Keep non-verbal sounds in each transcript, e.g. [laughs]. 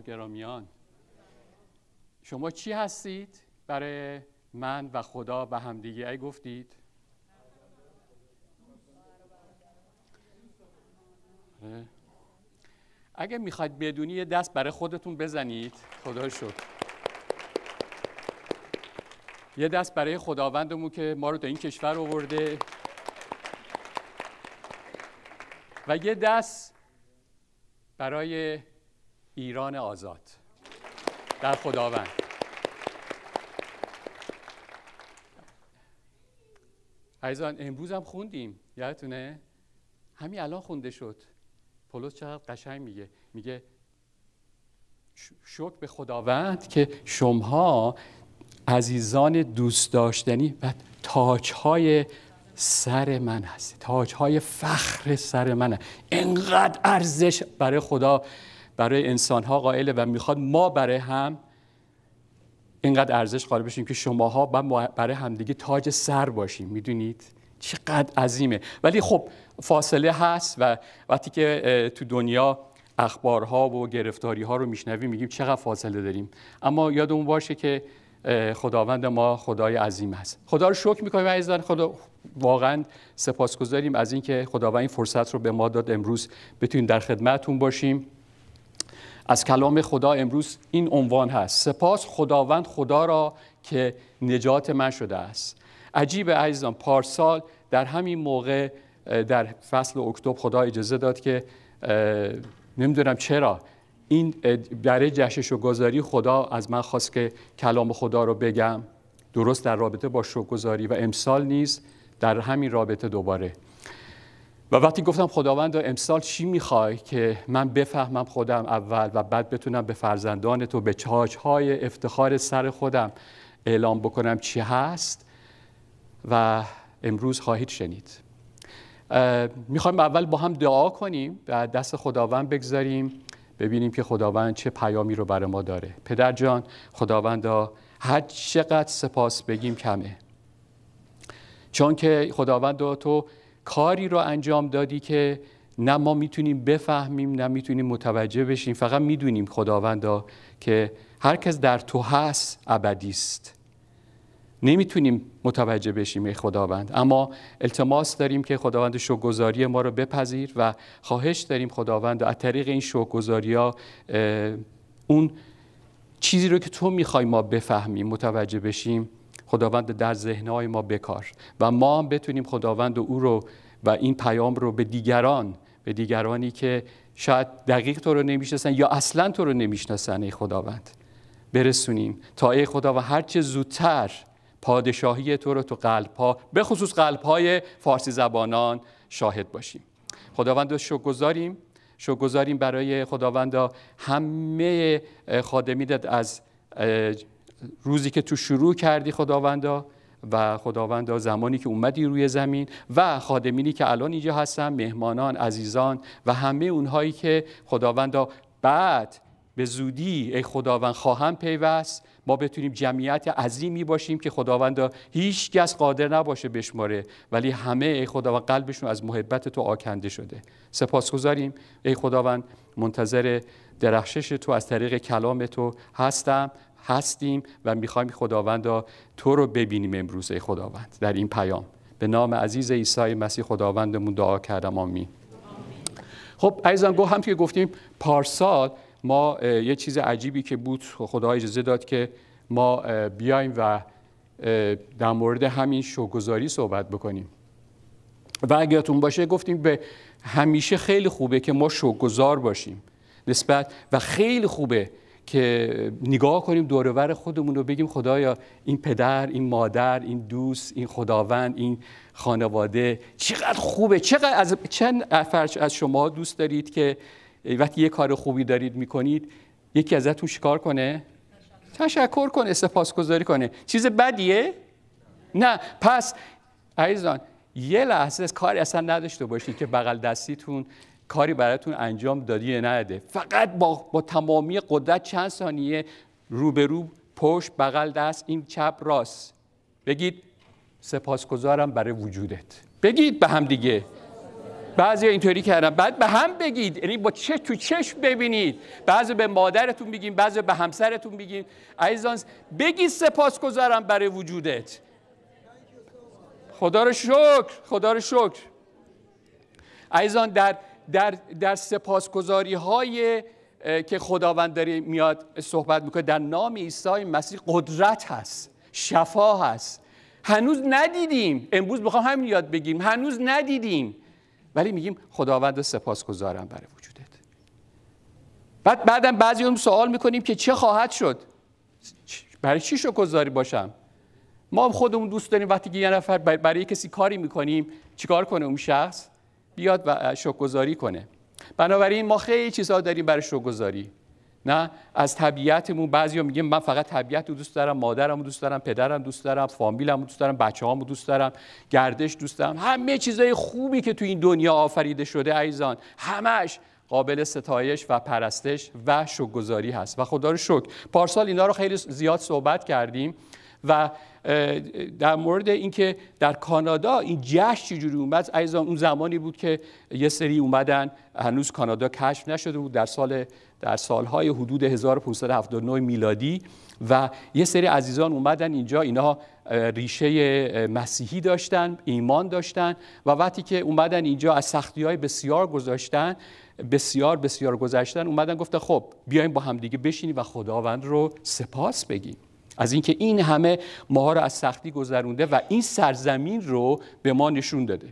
گرامیان شما چی هستید برای من و خدا به همدیگه ای گفتید آره. اگه میخواید بدونی یه دست برای خودتون بزنید خدا شد یه دست برای خداوندمون که ما رو تا این کشور آورده و یه دست برای ایران آزاد در خداوند عزیزان امروز هم خوندیم یادتونه همین الان خونده شد پولس چقدر قشنگ میگه میگه شکر به خداوند که شمها عزیزان دوست داشتنی و تاجهای سر من هست. تاجهای فخر سر من هست. انقدر ارزش برای خدا برای انسان ها قائله و میخواد ما برای هم اینقدر ارزش قائل بشیم که شماها برای همدیگه تاج سر باشیم میدونید چقدر عظیمه ولی خب فاصله هست و وقتی که تو دنیا اخبارها و گرفتاری ها رو میشنویم میگیم چقدر فاصله داریم اما یادمون باشه که خداوند ما خدای عظیم هست خدا رو شکر میکنیم عزیزان خدا واقعا سپاسگزاریم از اینکه خداوند این فرصت رو به ما داد امروز بتونیم در خدمتتون باشیم از کلام خدا امروز این عنوان هست سپاس خداوند خدا را که نجات من شده است عجیب عزیزان پارسال در همین موقع در فصل اکتبر خدا اجازه داد که نمیدونم چرا این برای جشن گذاری خدا از من خواست که کلام خدا رو بگم درست در رابطه با شوگذاری و امسال نیز در همین رابطه دوباره و وقتی گفتم خداوند امسال چی میخوای که من بفهمم خودم اول و بعد بتونم به فرزندان تو به های افتخار سر خودم اعلام بکنم چی هست و امروز خواهید شنید میخوایم اول با هم دعا کنیم و دست خداوند بگذاریم ببینیم که خداوند چه پیامی رو برای ما داره پدر جان خداوندا هر چقدر سپاس بگیم کمه چون که خداوند تو کاری رو انجام دادی که نه ما میتونیم بفهمیم نه میتونیم متوجه بشیم فقط میدونیم خداوندا که هر کس در تو هست ابدی است نمیتونیم متوجه بشیم ای خداوند اما التماس داریم که خداوند شوگذاری ما رو بپذیر و خواهش داریم خداوند از طریق این شوگزاری ها اون چیزی رو که تو میخوای ما بفهمیم متوجه بشیم خداوند در ذهنهای ما بکار و ما هم بتونیم خداوند و او رو و این پیام رو به دیگران به دیگرانی که شاید دقیق تو رو نمیشناسن یا اصلا تو رو نمیشناسن ای خداوند برسونیم تا ای خدا و هرچه زودتر پادشاهی تو رو تو قلب ها به خصوص قلب های فارسی زبانان شاهد باشیم خداوند رو شکر گذاریم برای خداوند همه خادمینت از روزی که تو شروع کردی خداوندا و خداوندا زمانی که اومدی روی زمین و خادمینی که الان اینجا هستن مهمانان عزیزان و همه اونهایی که خداوندا بعد به زودی ای خداوند خواهم پیوست ما بتونیم جمعیت عظیمی باشیم که خداوند هیچ کس قادر نباشه بشماره ولی همه ای خداوند قلبشون از محبت تو آکنده شده سپاسگزاریم ای خداوند منتظر درخشش تو از طریق کلام تو هستم هستیم و میخوایم خداوندا تو رو ببینیم امروز خداوند در این پیام به نام عزیز عیسی مسیح خداوندمون دعا کردم آمین خب عزیزان گو هم که گفتیم پارسال ما یه چیز عجیبی که بود خدا اجازه داد که ما بیایم و در مورد همین شوگذاری صحبت بکنیم و اگه باشه گفتیم به همیشه خیلی خوبه که ما شوگذار باشیم نسبت و خیلی خوبه که نگاه کنیم دورور خودمون رو بگیم خدایا این پدر، این مادر، این دوست، این خداوند، این خانواده چقدر خوبه، چقدر از چند افرش از شما دوست دارید که وقتی یه کار خوبی دارید میکنید یکی ازتون شکار کنه؟ تشکر, کنه، سپاسگزاری کنه چیز بدیه؟ نه, پس عزیزان یه لحظه کاری اصلا نداشته باشید که بغل دستیتون کاری براتون انجام دادی یا نده فقط با, با تمامی قدرت چند ثانیه روبرو پشت بغل دست این چپ راست بگید سپاسگزارم برای وجودت بگید به هم دیگه بعضی اینطوری کردم. بعد به هم بگید یعنی با چه تو چشم ببینید بعضی به مادرتون بگیم بعضی به همسرتون بگیم عزیزان بگید سپاسگزارم برای وجودت خدا رو شکر خدا رو شکر عزیزان در در, در سپاسگزاری های که خداوند داره میاد صحبت میکنه در نام عیسی مسیح قدرت هست شفا هست هنوز ندیدیم امروز میخوام همین یاد بگیم هنوز ندیدیم ولی میگیم خداوند سپاسگزارم برای وجودت بعد بعدم بعضی اون سوال میکنیم که چه خواهد شد برای چی گذاری باشم ما خودمون دوست داریم وقتی که یه نفر برای کسی کاری میکنیم چیکار کنه اون شخص بیاد و شکرگزاری کنه بنابراین ما خیلی چیزها داریم برای شکرگزاری نه از طبیعتمون ها میگن من فقط طبیعت رو دوست دارم مادرم رو دوست دارم پدرم دوست دارم فامیلم رو دوست دارم بچه رو دوست دارم گردش دوست دارم همه چیزهای خوبی که تو این دنیا آفریده شده ایزان همش قابل ستایش و پرستش و شکرگزاری هست و خدا رو شکر پارسال اینا رو خیلی زیاد صحبت کردیم و در مورد اینکه در کانادا این جشن چجوری اومد از اون زمانی بود که یه سری اومدن هنوز کانادا کشف نشده بود در سال در سالهای حدود 1579 میلادی و یه سری عزیزان اومدن اینجا اینها ریشه مسیحی داشتن ایمان داشتن و وقتی که اومدن اینجا از سختی های بسیار گذاشتن بسیار بسیار گذشتن اومدن گفته خب بیایم با همدیگه بشینیم و خداوند رو سپاس بگیم از اینکه این همه ماها رو از سختی گذرونده و این سرزمین رو به ما نشون داده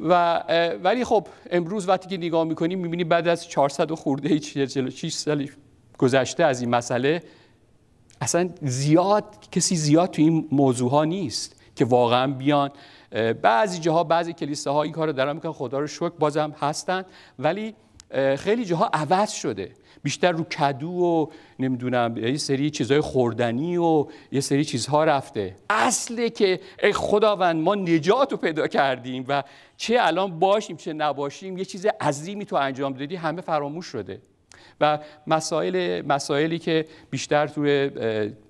و ولی خب امروز وقتی که نگاه میکنیم میبینی بعد از 400 و خورده 46 سال گذشته از این مسئله اصلا زیاد کسی زیاد تو این موضوع ها نیست که واقعا بیان بعضی جاها بعضی کلیساها این کار رو دارن میکنن خدا رو شک بازم هستن ولی خیلی جاها عوض شده بیشتر رو کدو و نمیدونم یه سری چیزهای خوردنی و یه سری چیزها رفته اصله که ای خداوند ما نجات رو پیدا کردیم و چه الان باشیم چه نباشیم یه چیز عظیمی تو انجام دادی همه فراموش شده و مسائل مسائلی که بیشتر توی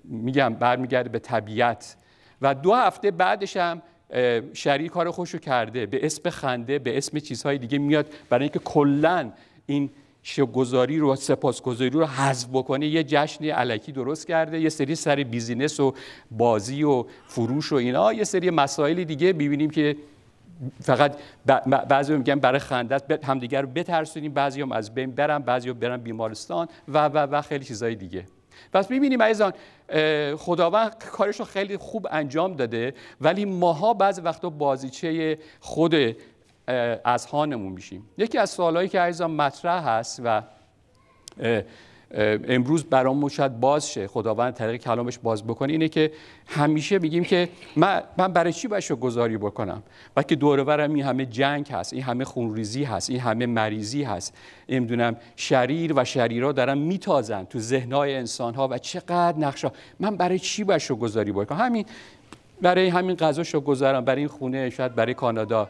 میگم برمیگرده به طبیعت و دو هفته بعدش هم شریع کار خوشو کرده به اسم خنده به اسم چیزهای دیگه میاد برای اینکه کلا این شگذاری رو سپاسگذاری رو حذف بکنه یه جشن علکی درست کرده یه سری سر بیزینس و بازی و فروش و اینا یه سری مسائل دیگه ببینیم که فقط بعضی میگن برای خندت همدیگر رو بترسونیم بعضی هم از بین برن بعضی هم برن بیمارستان و و و خیلی چیزای دیگه پس میبینیم ایزان خداوند کارش رو خیلی خوب انجام داده ولی ماها بعض وقتا بازیچه خود هانمون میشیم یکی از سوالهایی که عزیزان مطرح هست و امروز برام شاید باز شه خداوند طریق کلامش باز بکنه اینه که همیشه میگیم که من, برای چی باید گذاری بکنم و که دورورم این همه جنگ هست این همه خونریزی هست این همه مریضی هست نمیدونم شریر و شریرا دارن میتازن تو ذهنهای انسان ها و چقدر نقشا من برای چی باید گذاری بکنم همین برای همین قضاشو گذارم برای این خونه شاید برای کانادا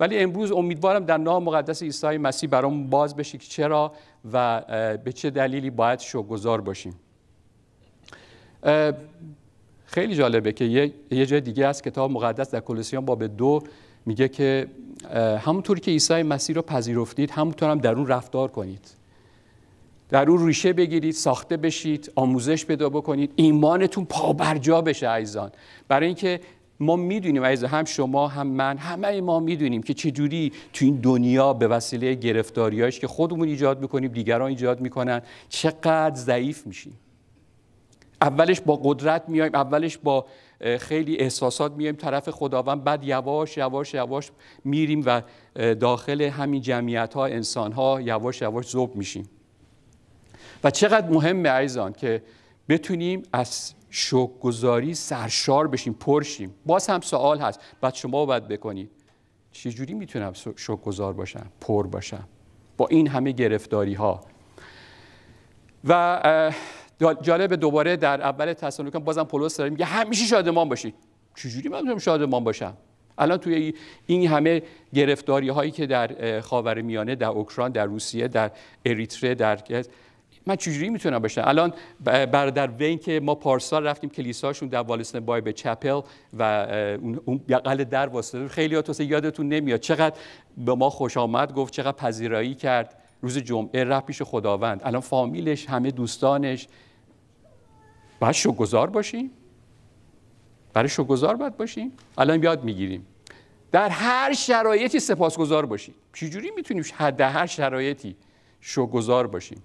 ولی امروز امیدوارم در نام مقدس عیسی مسیح برام باز بشه که چرا و به چه دلیلی باید شوگذار باشیم خیلی جالبه که یه جای دیگه از کتاب مقدس در کلوسیان باب دو میگه که همونطوری که عیسی مسیح رو پذیرفتید همونطور هم در اون رفتار کنید در اون ریشه بگیرید ساخته بشید آموزش پیدا بکنید ایمانتون پابرجا بشه عزیزان برای اینکه ما میدونیم عزیز هم شما هم من همه ما میدونیم که چجوری تو این دنیا به وسیله گرفتاریاش که خودمون ایجاد میکنیم دیگران ایجاد میکنن چقدر ضعیف میشیم اولش با قدرت میایم اولش با خیلی احساسات میایم طرف خداوند بعد یواش یواش یواش میریم و داخل همین جمعیت ها انسان ها یواش یواش ذوب میشیم و چقدر مهمه عزیزان که بتونیم از شوکگذاری سرشار بشیم پرشیم باز هم سوال هست بعد شما باید بکنید چجوری میتونم شوکگذار باشم پر باشم با این همه گرفتاری ها و جالب دوباره در اول کنم بازم پولس داره میگه همیشه شادمان باشید چجوری من میتونم شادمان باشم الان توی این همه گرفتاری هایی که در خاورمیانه، میانه در اوکراین در روسیه در اریتره در من چجوری میتونم باشم الان برادر وین که ما پارسال رفتیم کلیساشون در والستن بای به چپل و اون یقل در واسطه خیلی ها یادتون نمیاد چقدر به ما خوش آمد گفت چقدر پذیرایی کرد روز جمعه رفت پیش خداوند الان فامیلش همه دوستانش باید شگذار باشیم برای شگذار باید باشیم الان یاد میگیریم در هر شرایطی سپاسگزار باشیم چجوری میتونیم در هر شرایطی شوگذار باشیم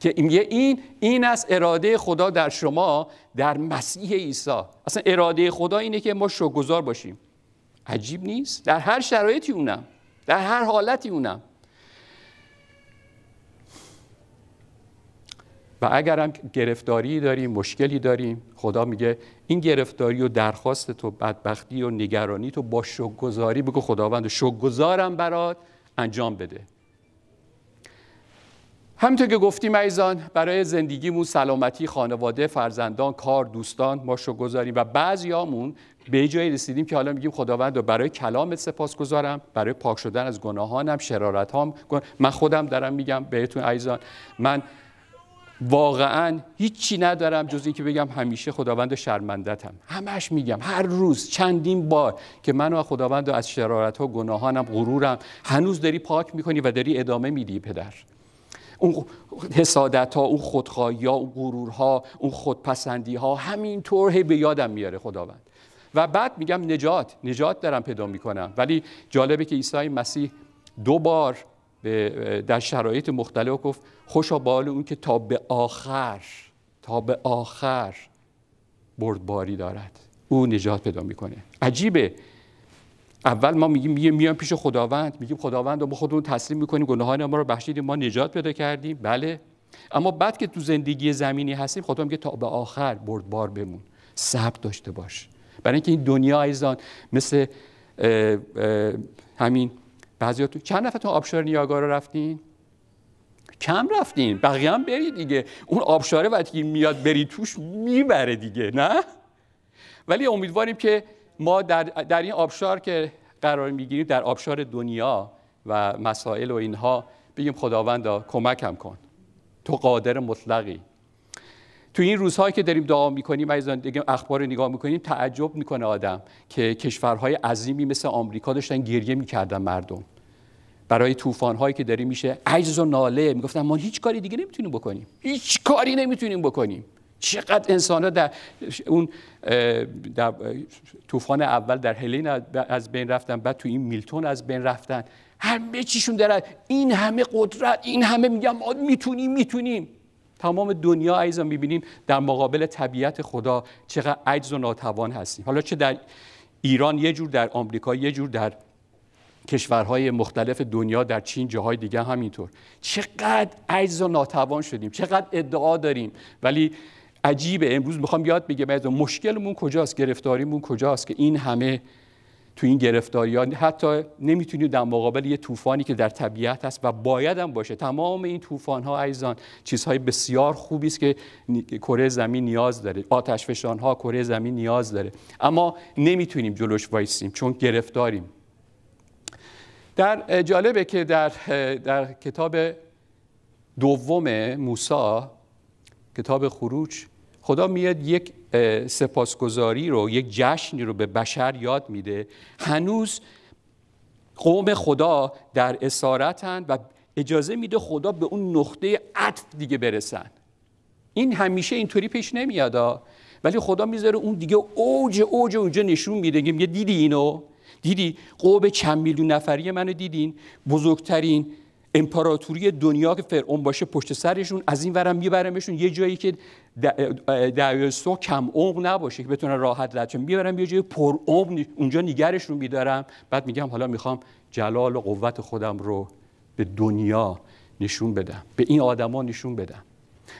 که میگه این این از اراده خدا در شما در مسیح عیسی اصلا اراده خدا اینه که ما شکرگزار باشیم عجیب نیست در هر شرایطی اونم در هر حالتی اونم و اگر هم گرفتاری داریم مشکلی داریم خدا میگه این گرفتاری و درخواست تو بدبختی و نگرانی تو با شکرگزاری بگو خداوند شکرگزارم برات انجام بده همینطور که گفتیم ایزان برای زندگیمون سلامتی خانواده فرزندان کار دوستان ما شو گذاریم و بعضیامون به جایی رسیدیم که حالا میگیم خداوند و برای کلامت سپاس گذارم برای پاک شدن از گناهانم شرارت هم، من خودم دارم میگم بهتون ایزان من واقعا هیچی ندارم جز اینکه بگم همیشه خداوند شرمندتم همش میگم هر روز چندین بار که من و خداوند از شرارت ها گناهانم غرورم هنوز داری پاک میکنی و داری ادامه میدی پدر اون حسادت ها اون خودخواهی ها اون ها اون خودپسندی ها همین هی به یادم میاره خداوند و بعد میگم نجات نجات دارم پیدا میکنم ولی جالبه که عیسی مسیح دو بار در شرایط مختلف گفت خوشا بال اون که تا به آخر تا به آخر بردباری دارد او نجات پیدا میکنه عجیبه اول ما میگیم میگیم میان پیش خداوند میگیم خداوند ما خودمون تسلیم میکنیم گناهان ما رو بخشیدیم ما نجات پیدا کردیم بله اما بعد که تو زندگی زمینی هستیم خدا میگه تا به آخر بردبار بمون صبر داشته باش برای اینکه این دنیا ایزان مثل اه اه همین بعضیاتون چند تو آبشار نیاگارا رفتین کم رفتین بقیه هم برید دیگه اون آبشاره وقتی میاد بری توش میبره دیگه نه ولی امیدواریم که ما در, در این آبشار که قرار میگیریم در آبشار دنیا و مسائل و اینها بگیم خداوندا کمکم کن تو قادر مطلقی تو این روزهایی که داریم دعا میکنیم از دیگه اخبار رو نگاه میکنیم تعجب میکنه آدم که کشورهای عظیمی مثل آمریکا داشتن گریه میکردن مردم برای هایی که داره میشه عجز و ناله میگفتن ما هیچ کاری دیگه نمیتونیم بکنیم هیچ کاری نمیتونیم بکنیم چقدر انسان ها در اون در طوفان اول در هلین از بین رفتن بعد تو این میلتون از بین رفتن همه چیشون دارن این همه قدرت این همه میگم ما میتونیم میتونیم تمام دنیا عیزا میبینیم در مقابل طبیعت خدا چقدر عجز و ناتوان هستیم حالا چه در ایران یه جور در آمریکا یه جور در کشورهای مختلف دنیا در چین جاهای دیگه همینطور چقدر عجز و ناتوان شدیم چقدر ادعا داریم ولی عجیبه امروز میخوام یاد بگم از مشکلمون کجاست گرفتاریمون کجاست که این همه تو این گرفتاری ها حتی نمیتونیم در مقابل یه طوفانی که در طبیعت هست و باید هم باشه تمام این طوفان ها ایزان چیزهای بسیار خوبی است که کره زمین نیاز داره آتش ها کره زمین نیاز داره اما نمیتونیم جلوش وایسیم چون گرفتاریم در جالبه که در, در کتاب دوم موسی کتاب خروج خدا میاد یک سپاسگزاری رو یک جشنی رو به بشر یاد میده هنوز قوم خدا در اسارتن و اجازه میده خدا به اون نقطه عطف دیگه برسن این همیشه اینطوری پیش نمیاد ولی خدا میذاره اون دیگه اوج اوج اونجا نشون میده میگه دیدی اینو دیدی قوم چند میلیون نفری منو دیدین بزرگترین امپراتوری دنیا که فرعون باشه پشت سرشون از این ورم میبرمشون یه جایی که دعیسو کم عمق نباشه که بتونن راحت رد میبرم یه جایی پر عمق اونجا نیگرشون میدارم بعد میگم حالا میخوام جلال و قوت خودم رو به دنیا نشون بدم به این آدما نشون بدم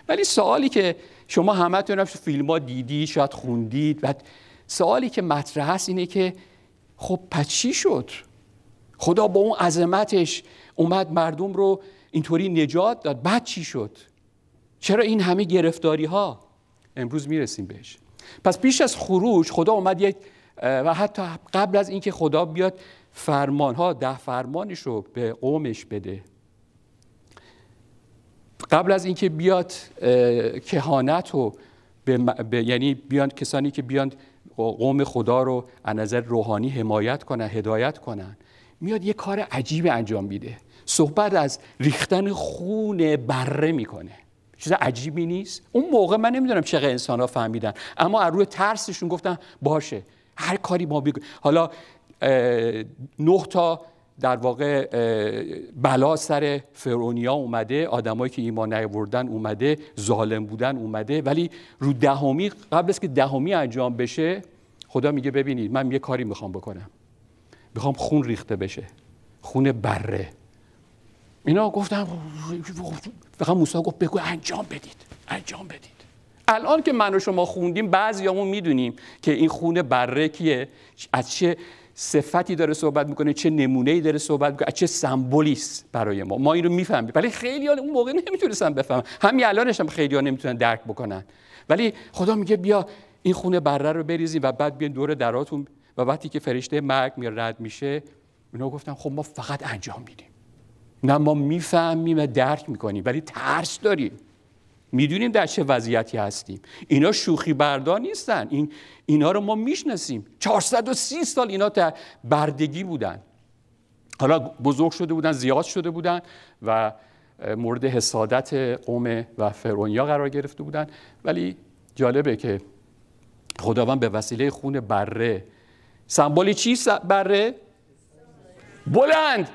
ولی سوالی که شما همه تو فیلم ها دیدی شاید خوندید و سوالی که مطرح هست اینه که خب پچی شد خدا با اون عظمتش اومد مردم رو اینطوری نجات داد بعد چی شد چرا این همه گرفتاری ها امروز میرسیم بهش پس پیش از خروج خدا اومد یک و حتی قبل از اینکه خدا بیاد فرمان ها ده فرمانش رو به قومش بده قبل از اینکه بیاد کهانت رو به، یعنی بیان کسانی که بیان قوم خدا رو از نظر روحانی حمایت کنن هدایت کنن میاد یه کار عجیب انجام میده صحبت از ریختن خون بره میکنه چیز عجیبی نیست اون موقع من نمیدونم چقدر انسان ها فهمیدن اما از روی ترسشون گفتن باشه هر کاری ما بگو حالا نه تا در واقع بلا سر فرعونیا اومده آدمایی که ایمان نیاوردن اومده ظالم بودن اومده ولی رو دهمی قبل از که دهمی انجام بشه خدا میگه ببینید من یه کاری میخوام بکنم میخوام خون ریخته بشه خون بره اینا گفتم فقط موسی گفت بگو انجام بدید انجام بدید الان که من و شما خوندیم همون میدونیم که این خون بره از چه صفتی داره صحبت میکنه چه نمونه ای داره صحبت میکنه از چه سمبولیست برای ما ما این رو میفهمیم ولی خیلی اون موقع نمیتونستن بفهمن همین الانش هم خیلی ها نمیتونن درک بکنن ولی خدا میگه بیا این خونه بره رو بریزیم و بعد بیاین دور دراتون و وقتی که فرشته مرگ می رد میشه اونا گفتن خب ما فقط انجام میدیم نه ما میفهمیم و درک میکنیم ولی ترس داریم میدونیم در چه وضعیتی هستیم اینا شوخی بردار نیستن این اینا رو ما میشناسیم 430 سال اینا در بردگی بودن حالا بزرگ شده بودن زیاد شده بودن و مورد حسادت قوم و فرعونیا قرار گرفته بودن ولی جالبه که خداوند به وسیله خون بره سمبل چی بره بلند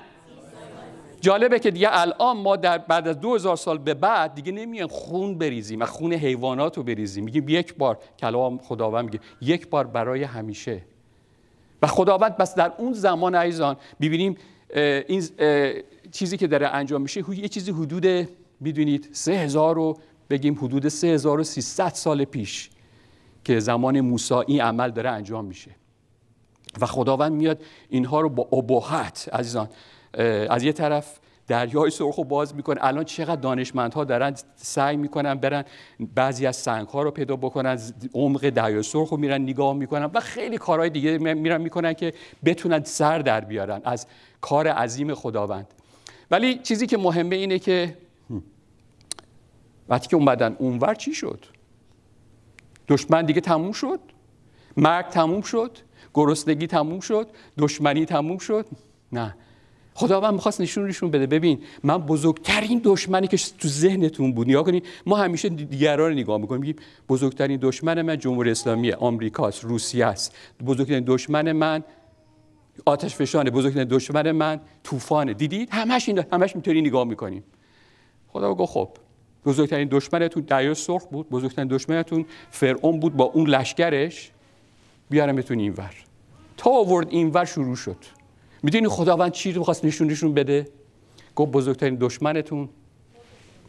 جالبه که دیگه الان ما در بعد از 2000 سال به بعد دیگه نمیان خون بریزیم و خون حیوانات رو بریزیم میگیم یک بار کلام خداوند میگه یک بار برای همیشه و خداوند بس در اون زمان عزیزان ببینیم این چیزی که داره انجام میشه یه چیزی حدود میدونید سه هزار رو بگیم حدود 3300 سال پیش که زمان موسی این عمل داره انجام میشه و خداوند میاد اینها رو با ابهت عزیزان از یه طرف دریای سرخ رو باز میکنه الان چقدر دانشمندها دارن سعی میکنن برن بعضی از سنگ ها رو پیدا بکنن عمق دریای سرخ رو میرن نگاه میکنن و خیلی کارهای دیگه میرن میکنن که بتونن سر در بیارن از کار عظیم خداوند ولی چیزی که مهمه اینه که وقتی که اومدن اونور چی شد دشمن دیگه تموم شد مرگ تموم شد گرسنگی تموم شد دشمنی تموم شد نه خداوند میخواست روشون بده ببین من بزرگترین دشمنی که تو ذهنتون بود نیا کنید ما همیشه دیگران رو نگاه میکنیم میگیم بزرگترین دشمن من جمهوری اسلامی آمریکاست روسیه است بزرگترین دشمن من آتش فشانه بزرگترین دشمن من طوفانه دیدید همش این همش اینطوری نگاه میکنیم خدا گفت خب بزرگترین دشمنتون دریا سرخ بود بزرگترین دشمنتون فرعون بود با اون لشکرش بیارمتون اینور تا آورد اینور شروع شد میدونی خداوند چی رو میخواست نشونشون بده گفت بزرگترین دشمنتون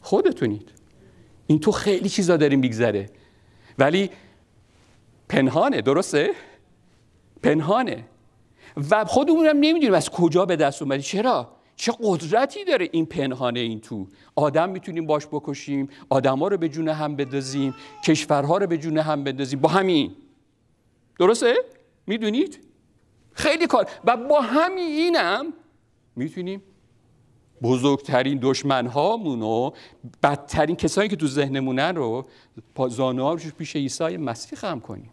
خودتونید این تو خیلی چیزا داریم میگذره ولی پنهانه درسته پنهانه و خودمون هم نمیدونیم از کجا به دست اومدی چرا چه قدرتی داره این پنهانه این تو آدم میتونیم باش بکشیم آدما رو به جون هم بدازیم، کشورها رو به جون هم بدازیم، با همین درسته میدونید خیلی کار و با همین اینم میتونیم بزرگترین دشمنهامون هامون و بدترین کسانی که تو ذهنمونن رو زانوها پیش عیسی مسیح خم کنیم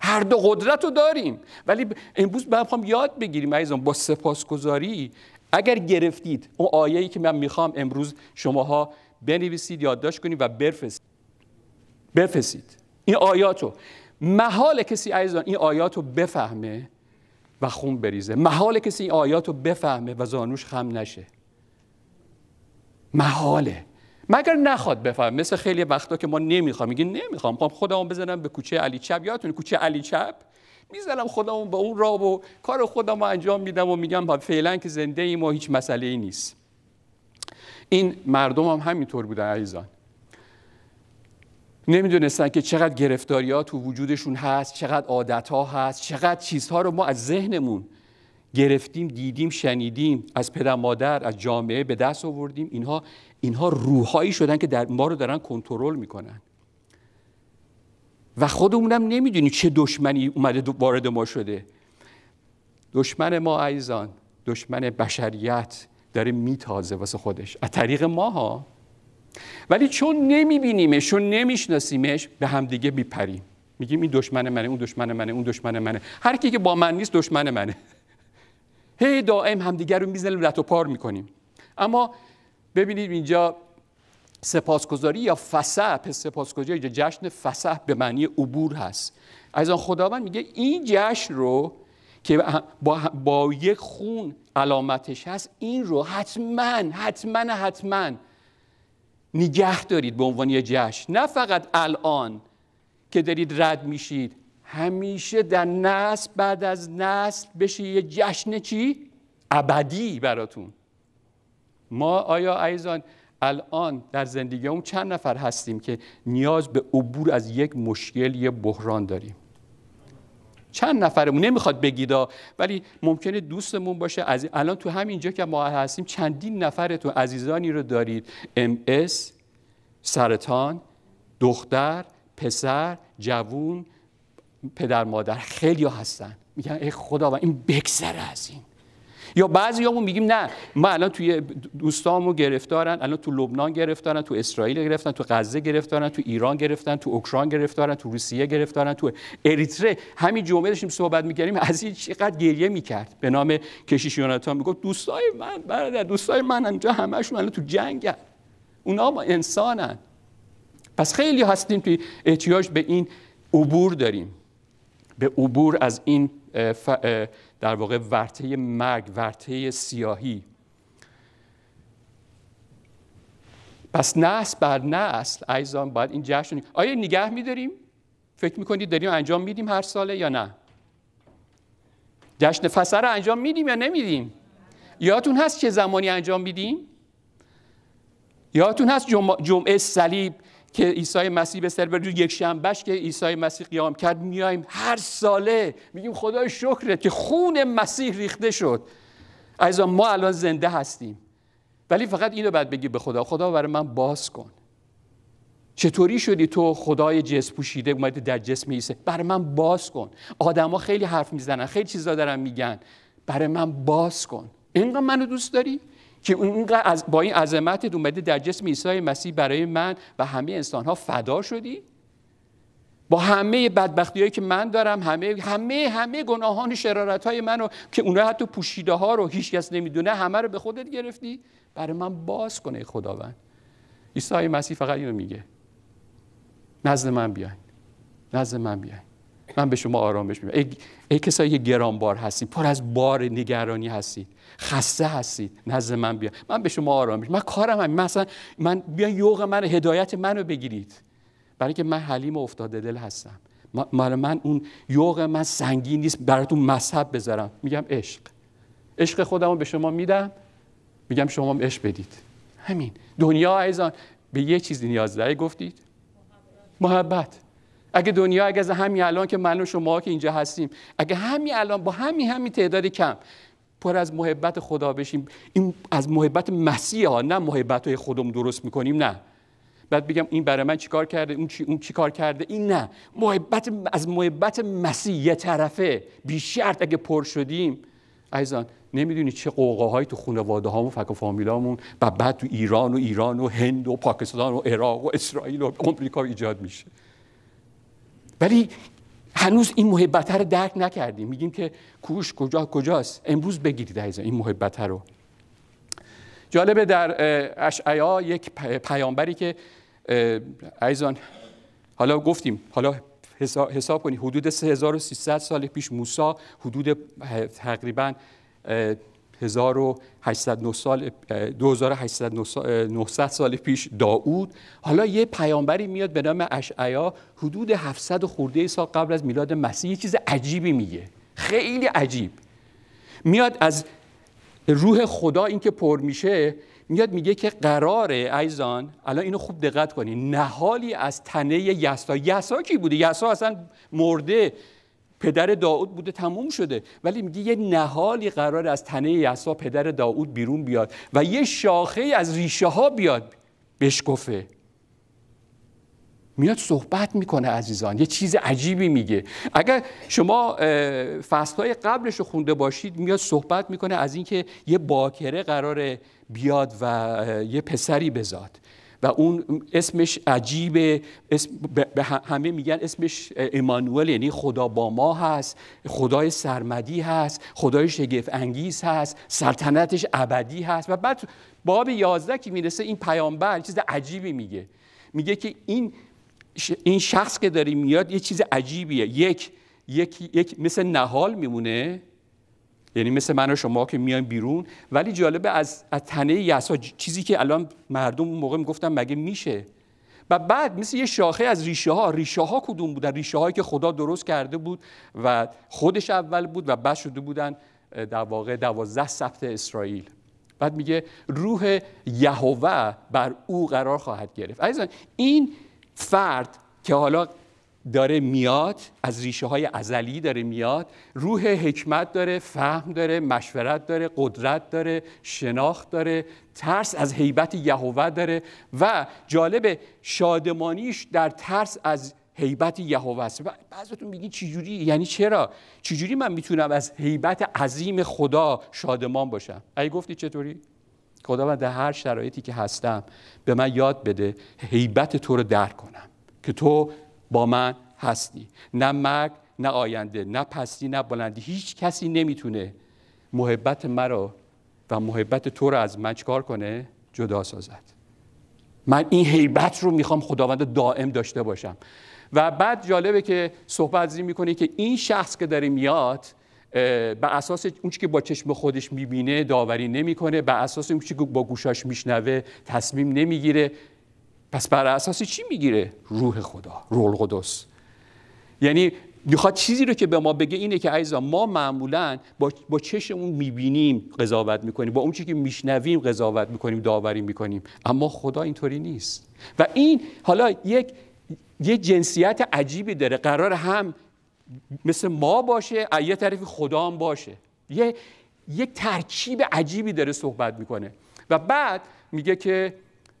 هر دو قدرت رو داریم ولی امروز من میخوام یاد بگیریم عزیزان با سپاسگزاری اگر گرفتید اون آیه‌ای که من میخوام امروز شماها بنویسید یادداشت کنید و برفسید برفسید این آیاتو محال کسی عزیزان این آیاتو بفهمه و خون بریزه محاله کسی این آیات رو بفهمه و زانوش خم نشه محاله مگر نخواد بفهم مثل خیلی وقتا که ما نمیخوام میگه نمیخوام میخوام خودمون بزنم به کوچه علی چپ یادتونه کوچه علی چپ میزنم خودمون به اون راه و کار خودمو انجام میدم و میگم فعلا که زنده ایم و هیچ مسئله ای نیست این مردم هم همینطور بودن عزیزان نمیدونستن که چقدر گرفتاری ها تو وجودشون هست چقدر عادت ها هست چقدر چیزها رو ما از ذهنمون گرفتیم دیدیم شنیدیم از پدر مادر از جامعه به دست آوردیم اینها اینها روحایی شدن که در ما رو دارن کنترل میکنن و خودمونم نمیدونیم چه دشمنی اومده وارد ما شده دشمن ما عیزان دشمن بشریت داره میتازه واسه خودش از طریق ما ها ولی چون نمیبینیمش چون نمیشناسیمش به همدیگه میپریم میگیم این دشمن منه اون دشمن منه اون دشمن منه هر کی که با من نیست دشمن منه [laughs] هی دائم همدیگه رو میزنیم رد و پار میکنیم اما ببینید اینجا سپاسگزاری یا فسح پس سپاسگزاری جشن فسح به معنی عبور هست از آن خداوند میگه این جشن رو که با, با یک خون علامتش هست این رو حتما حتما حتما نگه دارید به عنوان یه جشن نه فقط الان که دارید رد میشید همیشه در نسل بعد از نسل بشه یه جشن چی؟ ابدی براتون ما آیا ایزان الان در زندگی اون چند نفر هستیم که نیاز به عبور از یک مشکل یه بحران داریم چند نفرمون نمیخواد بگیدا ولی ممکنه دوستمون باشه از الان تو همینجا که ما هستیم چندین نفرتون عزیزانی رو دارید ام اس سرطان دختر پسر جوون پدر مادر خیلی ها هستن میگن ای خدا و این بگذره از این یا بعضی همون میگیم نه ما الان توی دوستامو گرفتارن الان تو لبنان گرفتارن تو اسرائیل گرفتن تو غزه گرفتارن تو ایران گرفتن تو اوکراین گرفتارن تو روسیه گرفتارن تو اریتره همین جمعه داشتیم صحبت میکردیم از این چقدر گریه میکرد به نام کشیش یوناتان میگفت دوستای من برادر دوستای من اینجا همشون الان تو جنگن اونا ما انسانن پس خیلی هستیم توی احتیاج به این عبور داریم به عبور از این در واقع ورته مرگ ورطه سیاهی پس نسل بر نسل ایزان باید این جشن آیا نگه میداریم فکر میکنید داریم انجام میدیم هر ساله یا نه جشن فسر رو انجام میدیم یا نمیدیم یادتون هست چه زمانی انجام میدیم یادتون هست جمعه صلیب که عیسی مسیح به سر یک شنبهش که عیسی مسیح قیام کرد میایم هر ساله میگیم خدا شکرت که خون مسیح ریخته شد از ما الان زنده هستیم ولی فقط اینو بعد بگی به خدا خدا برای من باز کن چطوری شدی تو خدای جس پوشیده اومده در جسم عیسی برای من باز کن آدما خیلی حرف میزنن خیلی چیزا دارن میگن برای من باز کن اینقدر منو دوست داری که با این عظمتت اومده در جسم عیسی مسیح برای من و همه ها فدا شدی با همه بدبختی هایی که من دارم همه همه همه گناهان شرارت های منو که اونها حتی پوشیده ها رو هیچ کس نمیدونه همه رو به خودت گرفتی برای من باز کنه خداوند عیسی مسیح فقط اینو میگه نزد من بیاین نزد من بیاین من به شما آرامش میدم ای, ای کسایی که گرانبار هستید پر از بار نگرانی هستید خسته هستید نزد من بیا من به شما آرامش من کارم همین مثلا من بیا یوغ من هدایت منو بگیرید برای که من حلیم افتاده دل هستم مال من اون یوغ من سنگین نیست براتون مذهب بذارم میگم عشق عشق خودم به شما میدم میگم شما هم عشق بدید همین دنیا عزیزان به یه چیزی نیاز داره گفتید محبت اگه دنیا اگه از همین الان که من و شما که اینجا هستیم اگه همین الان با همین همین تعداد کم پر از محبت خدا بشیم این از محبت مسیح ها نه محبت های خودم درست میکنیم نه بعد بگم این برای من چیکار کرده اون چی اون چیکار کرده این نه محبت از محبت مسیح یه طرفه بی شرط اگه پر شدیم عزیزان نمیدونی چه قوقاهایی تو خانواده هامون فک و فامیلامون و بعد تو ایران و ایران و هند و پاکستان و عراق و اسرائیل و آمریکا ایجاد میشه ولی هنوز این محبت رو درک نکردیم میگیم که کوش کجا کجاست امروز بگیرید عزیزان این محبت رو جالبه در اشعیا یک پیامبری که عزیزان حالا گفتیم حالا حساب, حساب کنید حدود 3300 سال پیش موسی حدود تقریبا 1809 سال سال پیش داوود حالا یه پیامبری میاد به نام اشعیا حدود 700 خورده سال قبل از میلاد مسیح یه چیز عجیبی میگه خیلی عجیب میاد از روح خدا اینکه پر میشه میاد میگه که قراره ایزان الان اینو خوب دقت کنی نهالی از تنه یسا یسا کی بوده یسا اصلا مرده پدر داوود بوده تموم شده ولی میگه یه نهالی قرار از تنه یسا پدر داوود بیرون بیاد و یه شاخه از ریشه ها بیاد بشکفه میاد صحبت میکنه عزیزان یه چیز عجیبی میگه اگر شما های قبلش رو خونده باشید میاد صحبت میکنه از اینکه یه باکره قرار بیاد و یه پسری بزاد و اون اسمش عجیبه اسم به همه میگن اسمش ایمانوئل، یعنی خدا با ما هست خدای سرمدی هست خدای شگفت انگیز هست سلطنتش ابدی هست و بعد باب 11 که میرسه این پیامبر چیز عجیبی میگه میگه که این این شخص که داری میاد یه چیز عجیبیه یک یک, یک مثل نهال میمونه یعنی مثل من و شما که میایم بیرون ولی جالبه از, از تنه یسا چیزی که الان مردم اون موقع میگفتن مگه میشه و بعد مثل یه شاخه از ریشه ها ریشه ها کدوم بودن ریشه هایی که خدا درست کرده بود و خودش اول بود و بعد شده بودن در واقع دوازده سبت اسرائیل بعد میگه روح یهوه بر او قرار خواهد گرفت این فرد که حالا داره میاد از ریشه های ازلی داره میاد روح حکمت داره فهم داره مشورت داره قدرت داره شناخت داره ترس از هیبت یهوه داره و جالب شادمانیش در ترس از حیبت یهوه است بعضیتون میگین چجوری یعنی چرا چجوری من میتونم از حیبت عظیم خدا شادمان باشم اگه گفتی چطوری خدا من در هر شرایطی که هستم به من یاد بده هیبت تو رو درک کنم که تو با من هستی نه مرگ نه آینده نه پستی نه بلندی هیچ کسی نمیتونه محبت مرا و محبت تو رو از من چکار کنه جدا سازد من این حیبت رو میخوام خداوند دائم داشته باشم و بعد جالبه که صحبت از میکنه که این شخص که داره میاد به اساس اون که با چشم خودش میبینه داوری نمیکنه به اساس اون که با گوشاش میشنوه تصمیم نمیگیره پس بر اساس چی میگیره روح خدا روح قدس یعنی میخواد چیزی رو که به ما بگه اینه که عزیزان ما معمولا با, چشمون میبینیم قضاوت میکنیم با اون چی که میشنویم قضاوت میکنیم داوری میکنیم اما خدا اینطوری نیست و این حالا یک یه جنسیت عجیبی داره قرار هم مثل ما باشه یه طرفی خدا هم باشه یه یک ترکیب عجیبی داره صحبت میکنه و بعد میگه که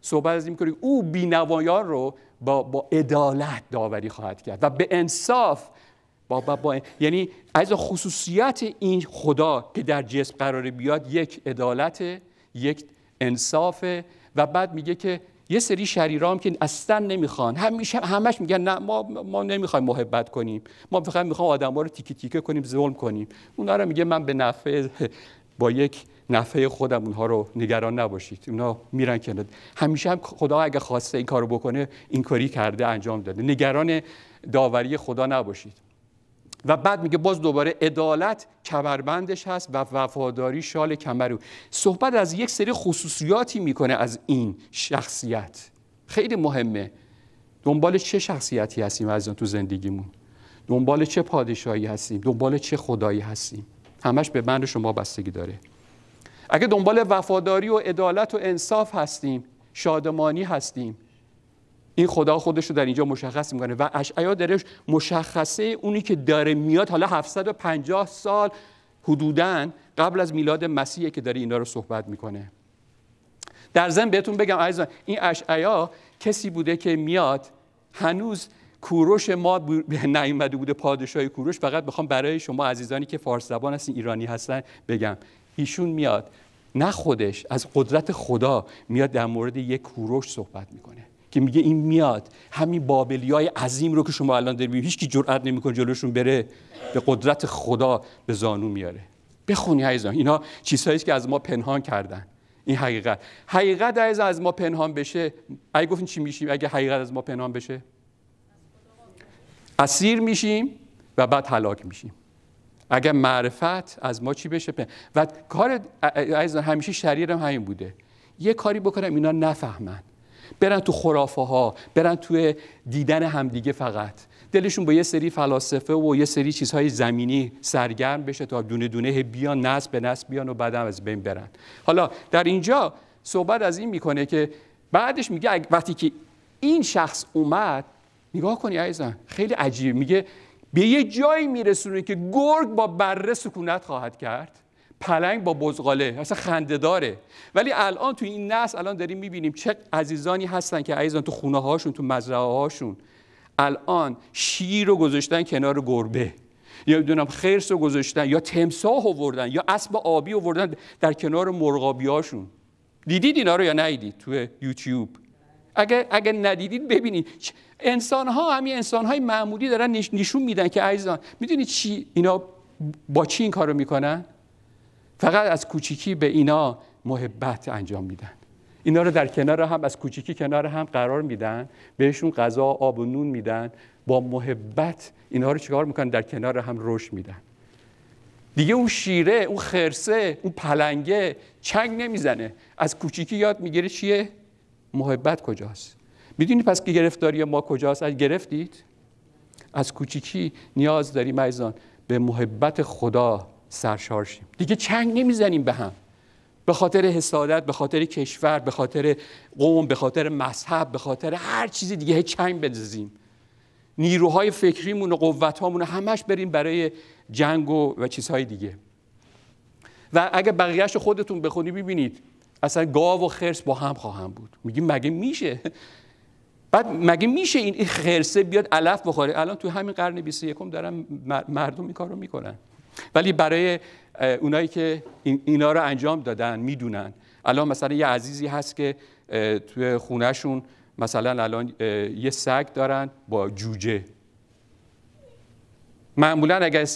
صحبت از این میکنه او بینوایان رو با, با عدالت داوری خواهد کرد و به انصاف با, با, یعنی از خصوصیت این خدا که در جسم قرار بیاد یک عدالت یک انصاف و بعد میگه که یه سری شریرام که اصلا نمیخوان همیشه همش میگن نه ما ما نمیخوایم محبت کنیم ما فقط میخوام ها رو تیکه تیکه کنیم ظلم کنیم اونها رو میگه من به نفع با یک نفع خودم اونها رو نگران نباشید اونا میرن که همیشه هم خدا اگه خواسته این کارو بکنه این کاری کرده انجام داده نگران داوری خدا نباشید و بعد میگه باز دوباره عدالت کمربندش هست و وفاداری شال کمرو. صحبت از یک سری خصوصیاتی میکنه از این شخصیت خیلی مهمه دنبال چه شخصیتی هستیم از تو زندگیمون دنبال چه پادشاهی هستیم دنبال چه خدایی هستیم همش به من و شما بستگی داره اگه دنبال وفاداری و عدالت و انصاف هستیم شادمانی هستیم این خدا خودش رو در اینجا مشخص میکنه و اشعیا درش مشخصه اونی که داره میاد حالا 750 سال حدوداً قبل از میلاد مسیحه که داره اینا رو صحبت میکنه در ضمن بهتون بگم عزیزان این اشعیا کسی بوده که میاد هنوز کوروش ما [laughs] نیومده بوده پادشاه کوروش فقط بخوام برای شما عزیزانی که فارس زبان هستین ایرانی هستن بگم ایشون میاد نه خودش از قدرت خدا میاد در مورد یک کوروش صحبت میکنه که میگه این میاد همین بابلیای عظیم رو که شما الان دارید هیچ کی جرئت نمیکنه جلوشون بره به قدرت خدا به زانو میاره بخونی عزیزان اینا چیزهایی که از ما پنهان کردن این حقیقت حقیقت از ما پنهان بشه اگه گفتین چی میشیم اگه حقیقت از ما پنهان بشه اسیر میشیم و بعد هلاک میشیم اگر معرفت از ما چی بشه و کار از همیشه شریرم همین بوده یه کاری بکنم اینا نفهمن برن تو خرافه ها برن تو دیدن همدیگه فقط دلشون با یه سری فلاسفه و یه سری چیزهای زمینی سرگرم بشه تا دونه دونه بیان نصب به نصب بیان و بعدم از بین برن حالا در اینجا صحبت از این میکنه که بعدش میگه وقتی که این شخص اومد نگاه کنی عزیزم خیلی عجیب میگه به یه جایی میرسونه که گرگ با بره سکونت خواهد کرد پلنگ با بزغاله اصلا خنده داره ولی الان تو این نسل الان داریم میبینیم چه عزیزانی هستن که عزیزان تو خونه هاشون تو مزرعه هاشون الان شیر رو گذاشتن کنار گربه یا میدونم خرس رو گذاشتن یا تمساه آوردن یا اسب آبی آوردن در کنار مرغابی هاشون دیدید اینا رو یا ندیدید تو یوتیوب اگر اگر ندیدید ببینید انسان ها همین انسان های معمولی دارن نشون میدن که عزیزان میدونید چی اینا با چی این کارو میکنن فقط از کوچیکی به اینا محبت انجام میدن اینا رو در کنار هم از کوچیکی کنار هم قرار میدن بهشون غذا آب و نون میدن با محبت اینها رو چیکار میکنن در کنار هم رشد میدن دیگه اون شیره اون خرسه اون پلنگه چنگ نمیزنه از کوچیکی یاد میگیره چیه محبت کجاست میدونی پس که گرفتاری ما کجاست از گرفتید از کوچیکی نیاز داریم عزیزان به محبت خدا سرشار شیم دیگه چنگ نمیزنیم به هم به خاطر حسادت به خاطر کشور به خاطر قوم به خاطر مذهب به خاطر هر چیز دیگه چنگ بندازیم نیروهای فکریمون و قوتهامون همش بریم برای جنگ و, و چیزهای دیگه و اگه بقیهش خودتون بخونی ببینید اصلا گاو و خرس با هم خواهم بود میگی مگه میشه بعد مگه میشه این خرسه بیاد علف بخوره الان تو همین قرن 21 دارن مردم این کار رو میکنن ولی برای اونایی که اینا رو انجام دادن میدونن الان مثلا یه عزیزی هست که توی خونهشون مثلا الان یه سگ دارن با جوجه معمولا اگر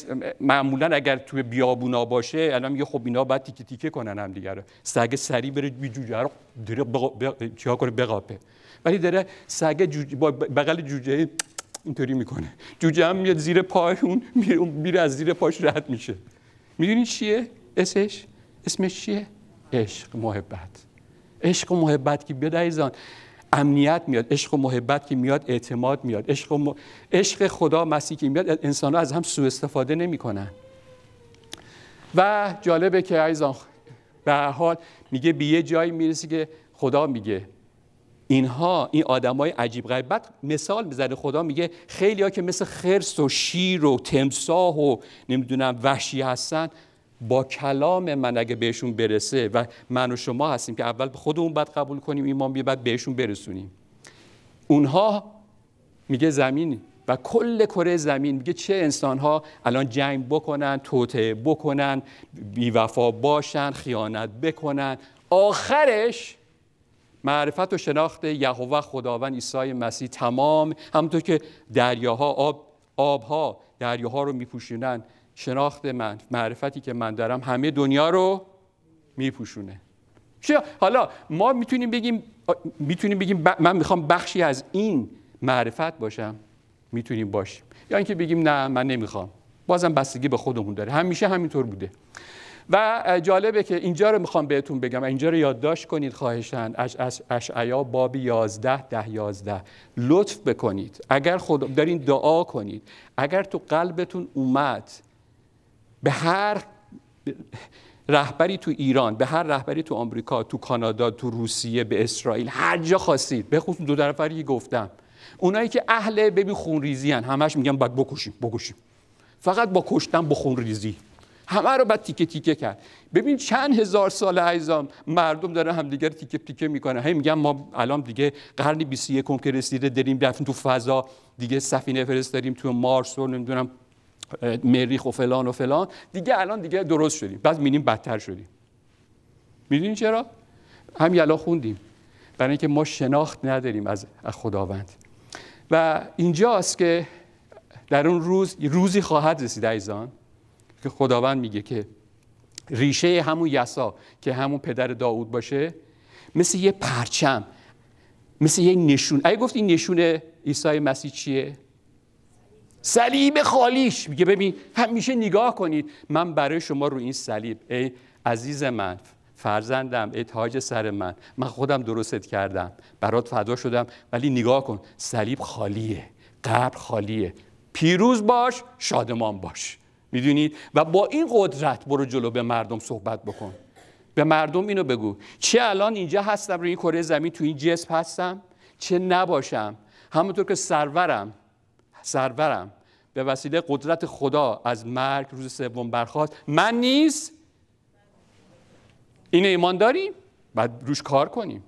معمولا اگر توی بیابونا باشه الان میگه خب اینا باید تیکه تیکه کنن هم دیگه رو سگ سری بره بی جوجه رو داره چیکار کنه بقاپه ولی داره سگ جوجه با بغل جوجه اینطوری میکنه جوجه هم میاد زیر پای اون میره از زیر پاش رد میشه میدونی چیه اسش اسمش چیه عشق محبت عشق و محبت که بیاد ایزان امنیت میاد عشق و محبت که میاد اعتماد میاد عشق, عشق خدا مسیح که میاد انسان ها از هم سوء استفاده نمیکنن و جالبه که عزیزان به هر حال میگه به یه جایی میرسی که خدا میگه اینها این آدمای عجیب غریب مثال میزنه خدا میگه خیلی که مثل خرس و شیر و تمساح و نمیدونم وحشی هستن با کلام من اگه بهشون برسه و من و شما هستیم که اول خودمون باید قبول کنیم ایمان بیه بعد بهشون برسونیم اونها میگه زمین و کل کره زمین میگه چه انسانها الان جنگ بکنن توطعه بکنن بیوفا باشن خیانت بکنن آخرش معرفت و شناخت یهوه خداوند عیسی مسیح تمام همونطور که دریاها آب آبها دریاها رو میپوشونن شناخت من معرفتی که من دارم همه دنیا رو میپوشونه چه حالا ما میتونیم بگیم میتونیم بگیم من میخوام بخشی از این معرفت باشم میتونیم باشیم یا اینکه بگیم نه من نمیخوام بازم بستگی به خودمون داره همیشه همینطور بوده و جالبه که اینجا رو میخوام بهتون بگم اینجا رو یادداشت کنید خواهشن اشعیا باب 11 ده 11 لطف بکنید اگر خود دارین دعا کنید اگر تو قلبتون اومد به هر رهبری تو ایران به هر رهبری تو آمریکا تو کانادا تو روسیه به اسرائیل هر جا خواستید به خصوص دو طرفه گفتم اونایی که اهل ببین خونریزی ان همش میگن باید بکشیم بکشیم فقط با کشتن با خونریزی همه رو بعد تیکه تیکه کرد ببین چند هزار سال عیزام مردم داره همدیگه رو تیکه تیکه میکنن هی میگن ما الان دیگه قرن 21 کم که رسیده داریم تو فضا دیگه سفینه فرستادیم تو مارس و نمیدونم مریخ و فلان و فلان دیگه الان دیگه درست شدیم بعد میبینیم بدتر شدیم میدونین چرا هم یلا خوندیم برای اینکه ما شناخت نداریم از خداوند و اینجاست که در اون روز روزی خواهد رسید ایزان که خداوند میگه که ریشه همون یسا که همون پدر داوود باشه مثل یه پرچم مثل یه نشون اگه گفتی نشون عیسی مسیح چیه صلیب خالیش میگه ببین همیشه نگاه کنید من برای شما رو این صلیب ای عزیز من فرزندم ای تاج سر من من خودم درستت کردم برات فدا شدم ولی نگاه کن صلیب خالیه قبر خالیه پیروز باش شادمان باش میدونید و با این قدرت برو جلو به مردم صحبت بکن به مردم اینو بگو چه الان اینجا هستم روی این کره زمین تو این جسم هستم چه نباشم همونطور که سرورم سرورم به وسیله قدرت خدا از مرگ روز سوم برخواست من نیز این ایمان داریم بعد روش کار کنیم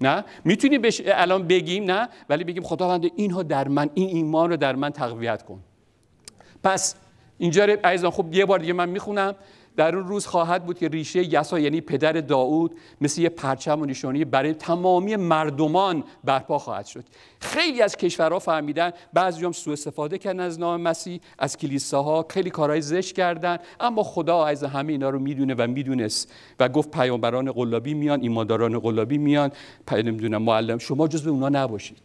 نه میتونیم الان بگیم نه ولی بگیم خداوند اینها در من این ایمان رو در من تقویت کن پس اینجا عزیزان خب یه بار دیگه من میخونم در اون روز خواهد بود که ریشه یسا یعنی پدر داوود مثل یه پرچم و نشانی برای تمامی مردمان برپا خواهد شد خیلی از کشورها فهمیدن بعضی هم سو استفاده کردن از نام مسیح از کلیساها خیلی کارهای زشت کردن اما خدا از همه اینا رو میدونه و میدونست و گفت پیامبران قلابی میان ایمانداران قلابی میان نمیدونم معلم شما جزو اونا نباشید